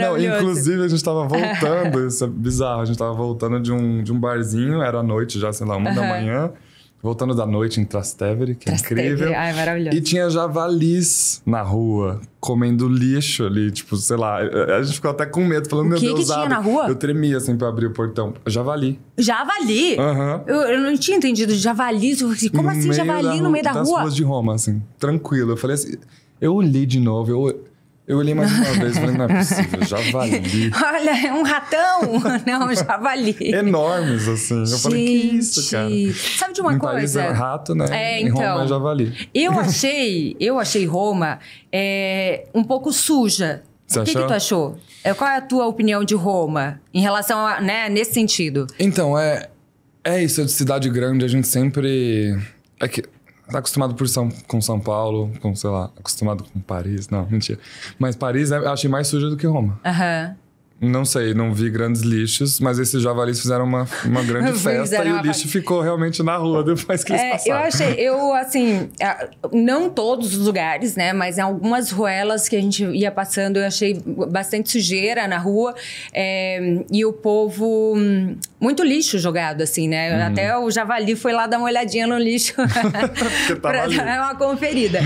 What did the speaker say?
Não, inclusive a gente estava voltando, isso é bizarro, a gente estava voltando de um, de um barzinho, era à noite já, sei lá, uma uhum. da manhã. Voltando da noite em Trastevere, que é Trastevere. é incrível. Ai, maravilhoso. E tinha javalis na rua, comendo lixo ali, tipo, sei lá. A gente ficou até com medo, falando, o meu que Deus, que tinha na rua? Eu tremia assim pra abrir o portão. Javali. Javali? Aham. Uhum. Eu, eu, não tinha entendido. Javali, como no assim javali no meio da, da rua? Nas ruas de Roma, assim, tranquilo. Eu falei assim, eu olhei de novo, eu eu olhei mais uma vez e falei, não é possível, javali. Olha, é um ratão! Não, javali. Enormes, assim. Eu Gente. falei, que isso, cara? Sabe de uma em coisa? Paris é rato, né? É, em então, Roma é javali. Eu achei, eu achei Roma é, um pouco suja. Você o que, que, tu achou? É, qual é a tua opinião de Roma em relação a, né, nesse sentido? Então, é, é isso é de cidade grande, a gente sempre. É que tá acostumado por São, com São Paulo, com, sei lá, acostumado com Paris. Não, mentira. Mas Paris né, eu achei mais suja do que Roma. Aham. Uhum. Não sei, não vi grandes lixos, mas esses javalis fizeram uma, uma grande festa e o lixo parte. ficou realmente na rua depois que eles é, passaram. Eu achei, eu assim, não todos os lugares, né? Mas em algumas ruelas que a gente ia passando, eu achei bastante sujeira na rua é, e o povo hum, muito lixo jogado, assim, né? Hum. Até o javali foi lá dar uma olhadinha no lixo pra dar uma conferida.